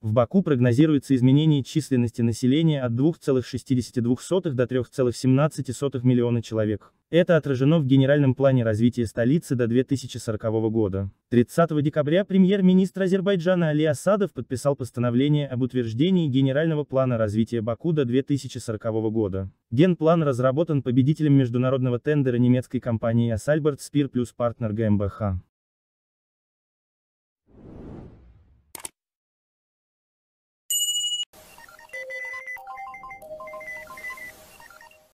В Баку прогнозируется изменение численности населения от 2,62 до 3,17 миллиона человек. Это отражено в Генеральном плане развития столицы до 2040 года. 30 декабря премьер-министр Азербайджана Али Асадов подписал постановление об утверждении Генерального плана развития Баку до 2040 года. Генплан разработан победителем международного тендера немецкой компании Асальберт Спир плюс партнер ГМБХ.